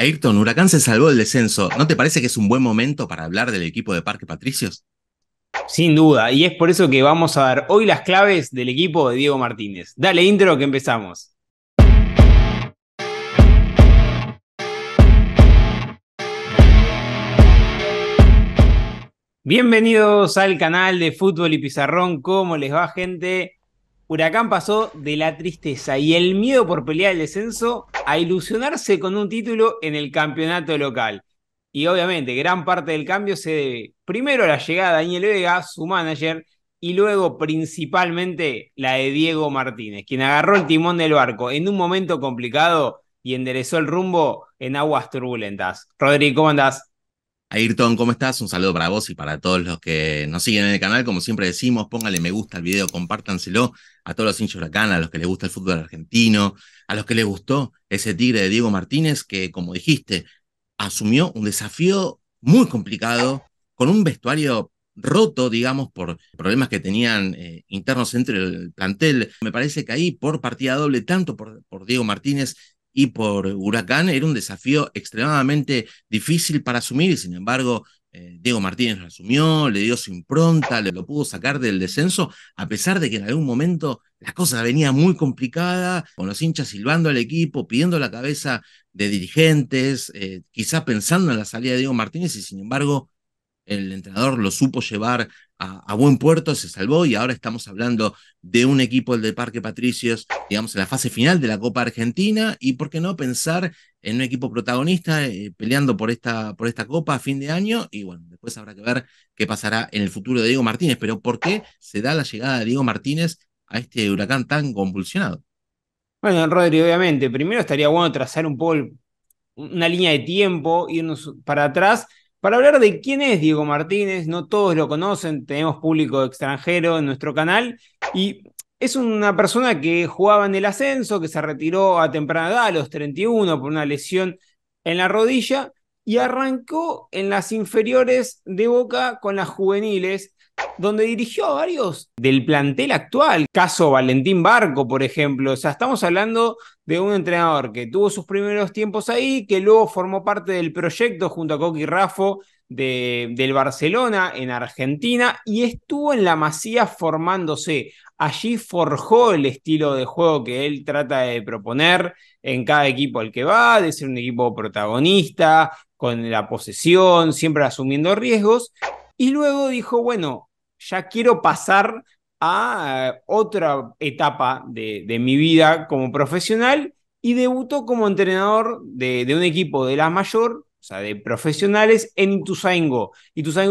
Ayrton, Huracán se salvó del descenso. ¿No te parece que es un buen momento para hablar del equipo de Parque Patricios? Sin duda, y es por eso que vamos a dar hoy las claves del equipo de Diego Martínez. Dale intro que empezamos. Bienvenidos al canal de Fútbol y Pizarrón. ¿Cómo les va, gente? Huracán pasó de la tristeza y el miedo por pelear el descenso a ilusionarse con un título en el campeonato local. Y obviamente gran parte del cambio se debe primero a la llegada de Daniel Vega, su manager, y luego principalmente la de Diego Martínez, quien agarró el timón del barco en un momento complicado y enderezó el rumbo en aguas turbulentas. Rodrigo, ¿cómo andás? Ayrton, ¿cómo estás? Un saludo para vos y para todos los que nos siguen en el canal. Como siempre decimos, póngale me gusta al video, compártanselo a todos los hinchas acá, a los que les gusta el fútbol argentino, a los que les gustó ese tigre de Diego Martínez, que como dijiste, asumió un desafío muy complicado, con un vestuario roto, digamos, por problemas que tenían eh, internos entre el plantel. Me parece que ahí por partida doble, tanto por, por Diego Martínez y por Huracán era un desafío extremadamente difícil para asumir y sin embargo eh, Diego Martínez lo asumió, le dio su impronta, le lo pudo sacar del descenso, a pesar de que en algún momento la cosa venía muy complicada, con los hinchas silbando al equipo, pidiendo la cabeza de dirigentes, eh, quizá pensando en la salida de Diego Martínez y sin embargo el entrenador lo supo llevar a, buen puerto, se salvó y ahora estamos hablando de un equipo, el de Parque Patricios, digamos, en la fase final de la Copa Argentina y, ¿por qué no pensar en un equipo protagonista eh, peleando por esta, por esta Copa a fin de año? Y bueno, después habrá que ver qué pasará en el futuro de Diego Martínez, pero ¿por qué se da la llegada de Diego Martínez a este huracán tan convulsionado? Bueno, Rodri, obviamente, primero estaría bueno trazar un poco una línea de tiempo, irnos para atrás para hablar de quién es Diego Martínez, no todos lo conocen, tenemos público extranjero en nuestro canal y es una persona que jugaba en el ascenso, que se retiró a temprana edad, a los 31, por una lesión en la rodilla y arrancó en las inferiores de Boca con las juveniles, donde dirigió a varios del plantel actual, caso Valentín Barco, por ejemplo. O sea, estamos hablando de un entrenador que tuvo sus primeros tiempos ahí, que luego formó parte del proyecto junto a Coqui Raffo de, del Barcelona en Argentina y estuvo en la Masía formándose. Allí forjó el estilo de juego que él trata de proponer en cada equipo al que va, de ser un equipo protagonista, con la posesión, siempre asumiendo riesgos, y luego dijo, bueno, ya quiero pasar a eh, otra etapa de, mi vida como profesional y debutó como entrenador de, un equipo de la mayor, o sea, de profesionales en y Ituzaingó,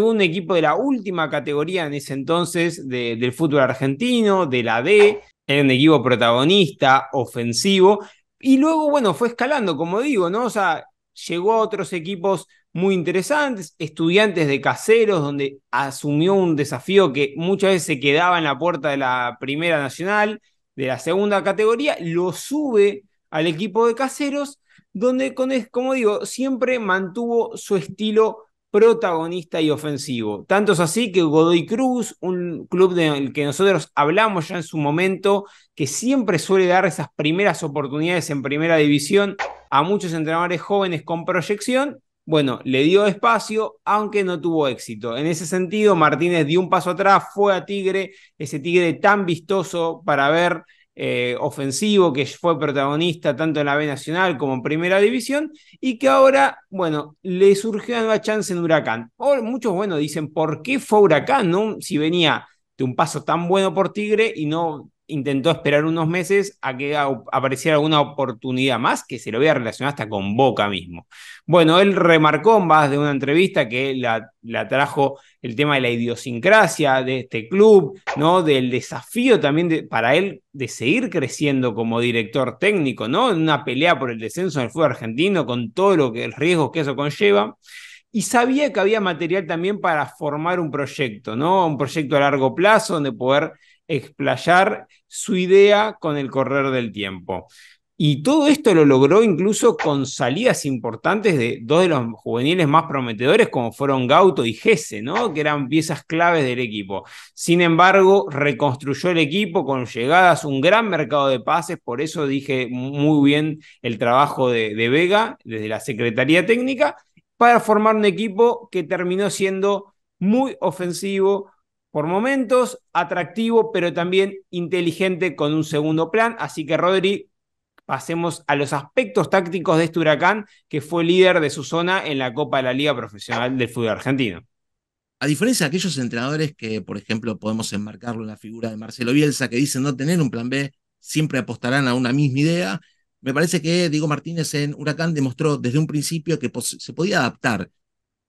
un equipo de la última categoría en ese entonces del fútbol argentino, de la D, era un equipo protagonista, ofensivo, y luego, bueno, fue escalando, como digo, ¿no? O sea, llegó a otros equipos muy interesantes, estudiantes de caseros, donde asumió un desafío que muchas veces se quedaba en la puerta de la primera nacional, de la segunda categoría, lo sube al equipo de caseros, donde, como digo, siempre mantuvo su estilo protagonista y ofensivo. Tanto es así que Godoy Cruz, un club del que nosotros hablamos ya en su momento, que siempre suele dar esas primeras oportunidades en primera división, a muchos entrenadores jóvenes con proyección, bueno, le dio espacio, aunque no tuvo éxito. En ese sentido, Martínez dio un paso atrás, fue a Tigre, ese Tigre tan vistoso para ver eh, ofensivo, que fue protagonista tanto en la B Nacional como en Primera División, y que ahora, bueno, le surgió una nueva chance en Huracán. muchos, bueno, dicen, ¿por qué fue Huracán? No? Si venía de un paso tan bueno por Tigre y no intentó esperar unos meses a que apareciera alguna oportunidad más que se lo había relacionado hasta con Boca mismo. Bueno, él remarcó en base de una entrevista que la, la, trajo el tema de la idiosincrasia de este club, ¿no? Del desafío también para él de seguir creciendo como director técnico, ¿no? En una pelea por el descenso en el fútbol argentino con todo lo que el riesgo que eso conlleva y sabía que había material también para formar un proyecto, ¿no? Un proyecto a largo plazo donde poder explayar su idea con el correr del tiempo. Y todo esto lo logró incluso con salidas importantes de dos de los juveniles más prometedores, como fueron Gauto y Gese, ¿no? que eran piezas claves del equipo. Sin embargo, reconstruyó el equipo con llegadas, un gran mercado de pases, por eso dije muy bien el trabajo de, de Vega desde la Secretaría Técnica, para formar un equipo que terminó siendo muy ofensivo, por momentos, atractivo, pero también inteligente con un segundo plan. Así que Rodri, pasemos a los aspectos tácticos de este huracán, que fue líder de su zona en la Copa de la Liga Profesional del Fútbol Argentino. A diferencia de aquellos entrenadores que, por ejemplo, podemos enmarcarlo en la figura de Marcelo Bielsa, que dicen no tener un plan B, siempre apostarán a una misma idea, me parece que Diego Martínez en Huracán demostró desde un principio que se podía adaptar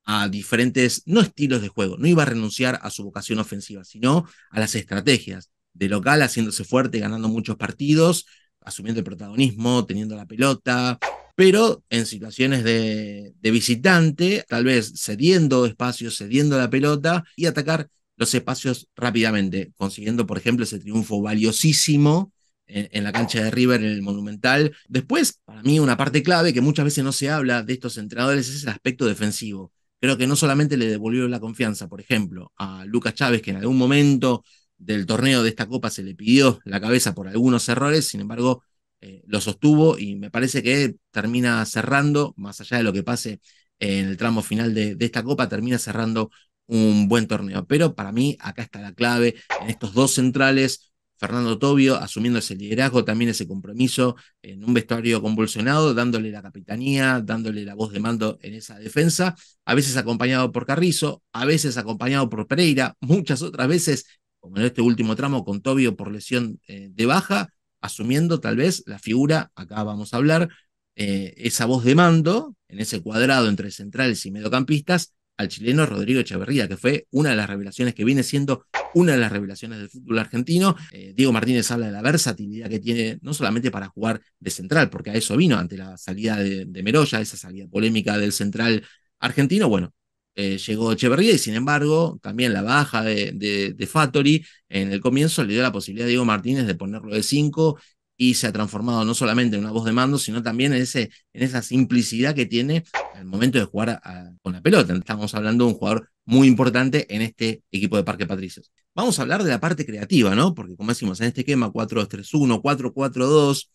a diferentes, no estilos de juego, no iba a renunciar a su vocación ofensiva, sino a las estrategias de local, haciéndose fuerte, ganando muchos partidos, asumiendo el protagonismo, teniendo la pelota, pero en situaciones de, visitante, tal vez cediendo espacios, cediendo la pelota y atacar los espacios rápidamente, consiguiendo, por ejemplo, ese triunfo valiosísimo en, en, la cancha de River, en el Monumental. Después, para mí, una parte clave que muchas veces no se habla de estos entrenadores es el aspecto defensivo. Creo que no solamente le devolvió la confianza, por ejemplo, a Lucas Chávez, que en algún momento del torneo de esta Copa se le pidió la cabeza por algunos errores, sin embargo, eh, lo sostuvo y me parece que termina cerrando, más allá de lo que pase en el tramo final de, de esta Copa, termina cerrando un buen torneo. Pero para mí, acá está la clave, en estos dos centrales, Fernando Tobio asumiendo ese liderazgo, también ese compromiso en un vestuario convulsionado, dándole la capitanía, dándole la voz de mando en esa defensa, a veces acompañado por Carrizo, a veces acompañado por Pereira, muchas otras veces, como en este último tramo, con Tobio por lesión eh, de baja, asumiendo tal vez la figura, acá vamos a hablar, eh, esa voz de mando en ese cuadrado entre centrales y mediocampistas, al chileno Rodrigo Echeverría, que fue una de las revelaciones que viene siendo una de las revelaciones del fútbol argentino. Eh, Diego Martínez habla de la versatilidad que tiene, no solamente para jugar de central, porque a eso vino ante la salida de, de Meroya, esa salida polémica del central argentino. Bueno, eh, llegó Echeverría y sin embargo también la baja de, de, de en el comienzo le dio la posibilidad a Diego Martínez de ponerlo de 5 y se ha transformado no solamente en una voz de mando, sino también en, ese, en esa simplicidad que tiene al momento de jugar con la pelota. Estamos hablando de un jugador muy importante en este equipo de Parque Patricios. Vamos a hablar de la parte creativa, ¿no? Porque como decimos, en este esquema 4-2-3-1, 4-4-2,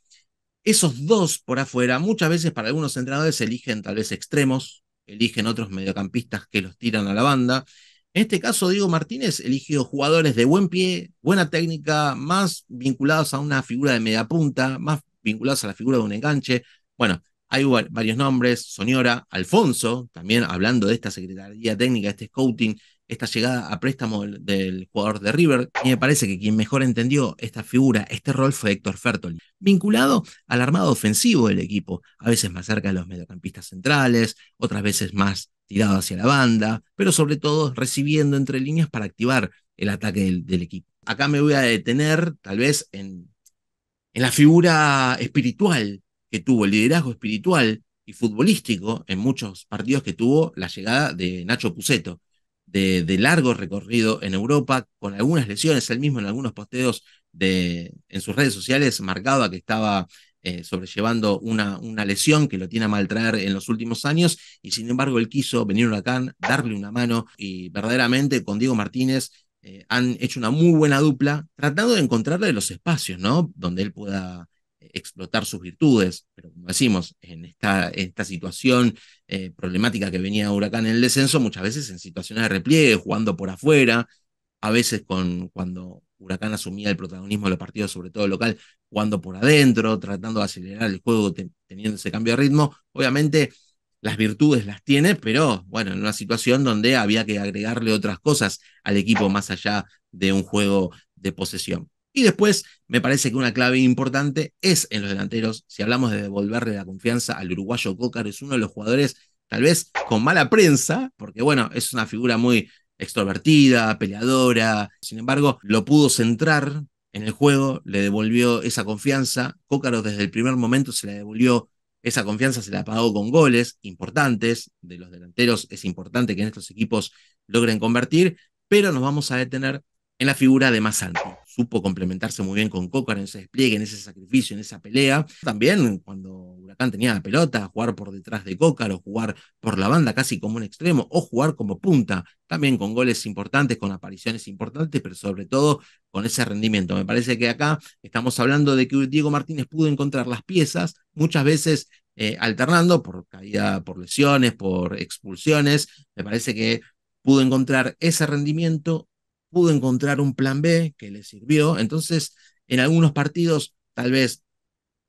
esos dos por afuera, muchas veces para algunos entrenadores eligen tal vez extremos, eligen otros mediocampistas que los tiran a la banda, en este caso, Diego Martínez eligió jugadores de buen pie, buena técnica, más vinculados a una figura de media punta, más vinculados a la figura de un enganche. Bueno, hay varios nombres, Soñora, Alfonso, también hablando de esta secretaría técnica, este scouting, esta llegada a préstamo del, jugador de River. Y me parece que quien mejor entendió esta figura, este rol fue Héctor Fertoli, vinculado al armado ofensivo del equipo, a veces más cerca de los mediocampistas centrales, otras veces más tirado hacia la banda, pero sobre todo recibiendo entre líneas para activar el ataque del, equipo. Acá me voy a detener tal vez en, en la figura espiritual que tuvo, el liderazgo espiritual y futbolístico en muchos partidos que tuvo la llegada de Nacho Puceto, de, largo recorrido en Europa, con algunas lesiones, él mismo en algunos posteos de, en sus redes sociales marcaba que estaba eh, sobrellevando una, una, lesión que lo tiene a maltraer en los últimos años, y sin embargo él quiso venir a Huracán, darle una mano, y verdaderamente con Diego Martínez eh, han hecho una muy buena dupla, tratando de encontrarle los espacios, ¿no? Donde él pueda eh, explotar sus virtudes, pero como decimos, en esta, esta situación problemática que venía Huracán en el descenso, muchas veces en situaciones de repliegue, jugando por afuera, a veces con, cuando Huracán asumía el protagonismo de los partidos, sobre todo local, jugando por adentro, tratando de acelerar el juego, teniendo ese cambio de ritmo. Obviamente las virtudes las tiene, pero bueno, en una situación donde había que agregarle otras cosas al equipo más allá de un juego de posesión. Y después, me parece que una clave importante es en los delanteros, si hablamos de devolverle la confianza al uruguayo Cócar, es uno de los jugadores tal vez con mala prensa, porque bueno, es una figura muy extrovertida, peleadora. Sin embargo, lo pudo centrar en el juego, le devolvió esa confianza. Cócaro desde el primer momento se la devolvió esa confianza se la pagó con goles importantes de los delanteros. Es importante que en estos equipos logren convertir, pero nos vamos a detener en la figura de Massanti supo complementarse muy bien con cócar en ese despliegue, en ese sacrificio, en esa pelea. También cuando Huracán tenía la pelota, jugar por detrás de Cócar o jugar por la banda casi como un extremo o jugar como punta, también con goles importantes, con apariciones importantes, pero sobre todo con ese rendimiento. Me parece que acá estamos hablando de que Diego Martínez pudo encontrar las piezas, muchas veces eh, alternando por caída, por lesiones, por expulsiones. Me parece que pudo encontrar ese rendimiento pudo encontrar un plan B que le sirvió. Entonces, en algunos partidos, tal vez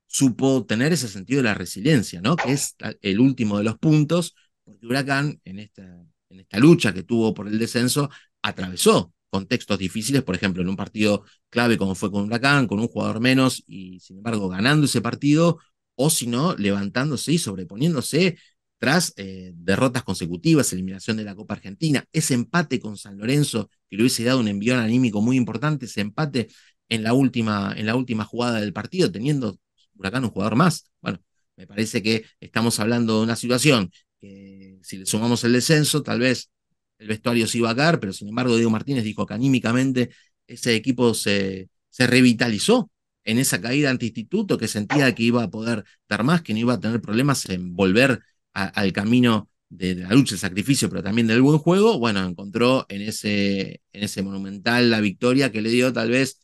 supo tener ese sentido de la resiliencia, ¿no? Que es el último de los puntos, porque Huracán, en esta, en esta lucha que tuvo por el descenso, atravesó contextos difíciles, por ejemplo, en un partido clave como fue con Huracán, con un jugador menos y sin embargo ganando ese partido, o si no, levantándose y sobreponiéndose tras eh, derrotas consecutivas, eliminación de la Copa Argentina, ese empate con San Lorenzo, que le hubiese dado un envión anímico muy importante, ese empate en la última, en la última jugada del partido, teniendo Huracán un jugador más. Bueno, me parece que estamos hablando de una situación que si le sumamos el descenso, tal vez el vestuario se iba a caer, pero sin embargo Diego Martínez dijo que anímicamente ese equipo se, se revitalizó en esa caída ante instituto que sentía que iba a poder dar más, que no iba a tener problemas en volver al camino de, la lucha, el sacrificio, pero también del buen juego, bueno, encontró en ese, en ese monumental la victoria que le dio tal vez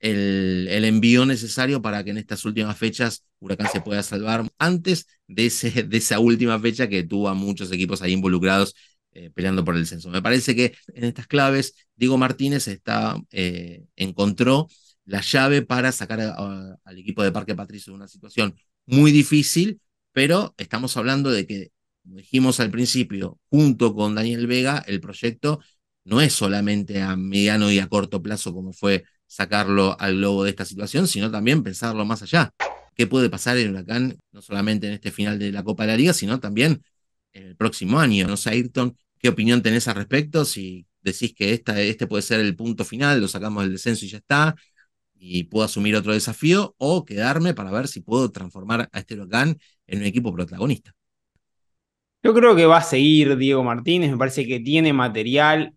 el, envío necesario para que en estas últimas fechas Huracán se pueda salvar antes de, esa última fecha que tuvo a muchos equipos ahí involucrados eh, peleando por el censo. Me parece que en estas claves, Diego Martínez está, eh, encontró la llave para sacar al equipo de Parque Patricio de una situación muy difícil pero estamos hablando de que, como dijimos al principio, junto con Daniel Vega, el proyecto no es solamente a mediano y a corto plazo como fue sacarlo al globo de esta situación, sino también pensarlo más allá. ¿Qué puede pasar en Huracán, no solamente en este final de la Copa de la Liga, sino también en el próximo año? No sé, Ayrton, ¿qué opinión tenés al respecto? Si decís que este puede ser el punto final, lo sacamos del descenso y ya está, y puedo asumir otro desafío, o quedarme para ver si puedo transformar a este Huracán en un equipo protagonista. Yo creo que va a seguir Diego Martínez, me parece que tiene material,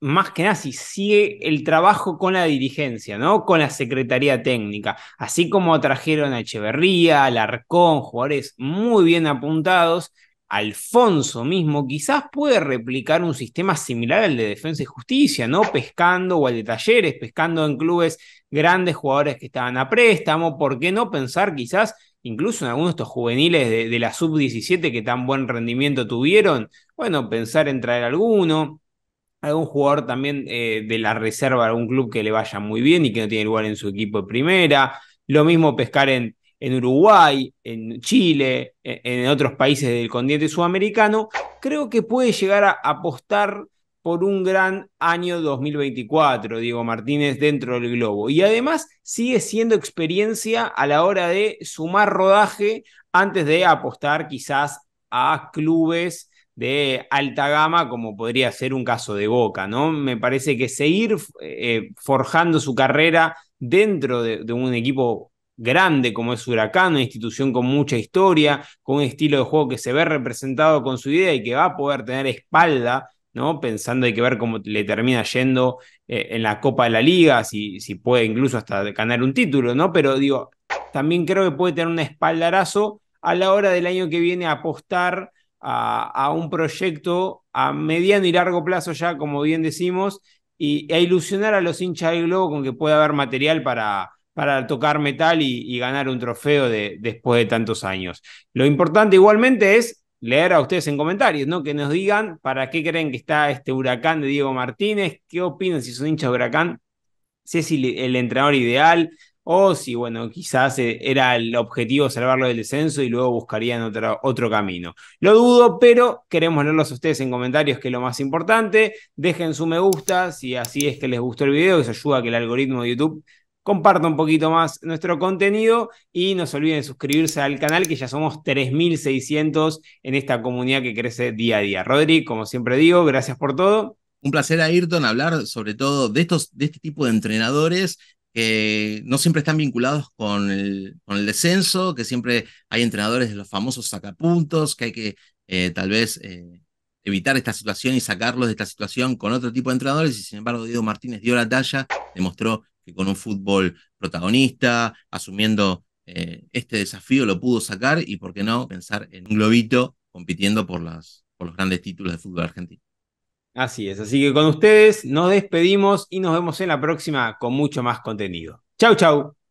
más que nada si sigue el trabajo con la dirigencia, ¿no? Con la Secretaría Técnica. Así como trajeron a Echeverría, Alarcón, jugadores muy bien apuntados, Alfonso mismo quizás puede replicar un sistema similar al de Defensa y Justicia, ¿no? Pescando o al de Talleres, pescando en clubes grandes jugadores que estaban a préstamo, ¿por qué no pensar quizás incluso en algunos de estos juveniles de, la sub-17 que tan buen rendimiento tuvieron, bueno, pensar en traer alguno, algún jugador también eh, de la reserva, algún club que le vaya muy bien y que no tiene lugar en su equipo de primera, lo mismo pescar en, en Uruguay, en Chile, en, en otros países del continente sudamericano, creo que puede llegar a apostar por un gran año 2024, Diego Martínez, dentro del globo. Y además sigue siendo experiencia a la hora de sumar rodaje antes de apostar quizás a clubes de alta gama, como podría ser un caso de Boca, ¿no? Me parece que seguir eh, forjando su carrera dentro de, de un equipo grande como es Huracán, una institución con mucha historia, con un estilo de juego que se ve representado con su idea y que va a poder tener espalda ¿no? Pensando hay que ver cómo le termina yendo eh, en la Copa de la Liga, si, si puede incluso hasta ganar un título, ¿no? Pero digo, también creo que puede tener un espaldarazo a la hora del año que viene apostar a, un proyecto a mediano y largo plazo ya, como bien decimos, y, a e ilusionar a los hinchas del globo con que puede haber material para, para tocar metal y, y ganar un trofeo de, después de tantos años. Lo importante igualmente es leer a ustedes en comentarios, ¿no? Que nos digan para qué creen que está este huracán de Diego Martínez, qué opinan si son hinchas de huracán, si es el entrenador ideal o si, bueno, quizás eh, era el objetivo salvarlo del descenso y luego buscarían otro, otro camino. Lo dudo, pero queremos leerlos a ustedes en comentarios, que es lo más importante. Dejen su me gusta si así es que les gustó el video, que se ayuda a que el algoritmo de YouTube comparta un poquito más nuestro contenido y no se olviden suscribirse al canal, que ya somos 3.600 en esta comunidad que crece día a día. Rodri, como siempre digo, gracias por todo. Un placer, a Ayrton, hablar sobre todo de, estos, de este tipo de entrenadores que no siempre están vinculados con el, con el descenso, que siempre hay entrenadores de los famosos sacapuntos, que hay que eh, tal vez eh, evitar esta situación y sacarlos de esta situación con otro tipo de entrenadores, y sin embargo Diego Martínez dio la talla, demostró que con un fútbol protagonista, asumiendo eh, este desafío, lo pudo sacar y, ¿por qué no?, pensar en un globito compitiendo por, las, por los grandes títulos de fútbol argentino. Así es, así que con ustedes nos despedimos y nos vemos en la próxima con mucho más contenido. Chau, chau.